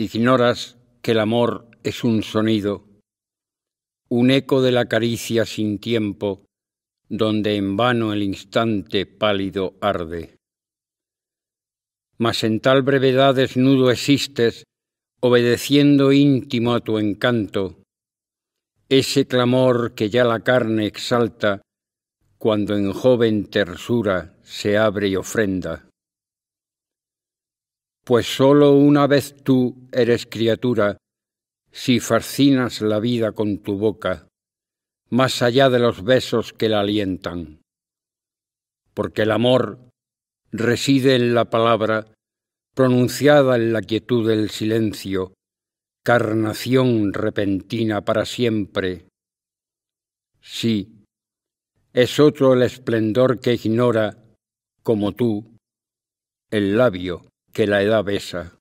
Ignoras que el amor es un sonido, un eco de la caricia sin tiempo, donde en vano el instante pálido arde. Mas en tal brevedad desnudo existes, obedeciendo íntimo a tu encanto, ese clamor que ya la carne exalta, cuando en joven tersura se abre y ofrenda pues sólo una vez tú eres criatura, si fascinas la vida con tu boca, más allá de los besos que la alientan. Porque el amor reside en la palabra, pronunciada en la quietud del silencio, carnación repentina para siempre. Sí, es otro el esplendor que ignora, como tú, el labio que la edad besa.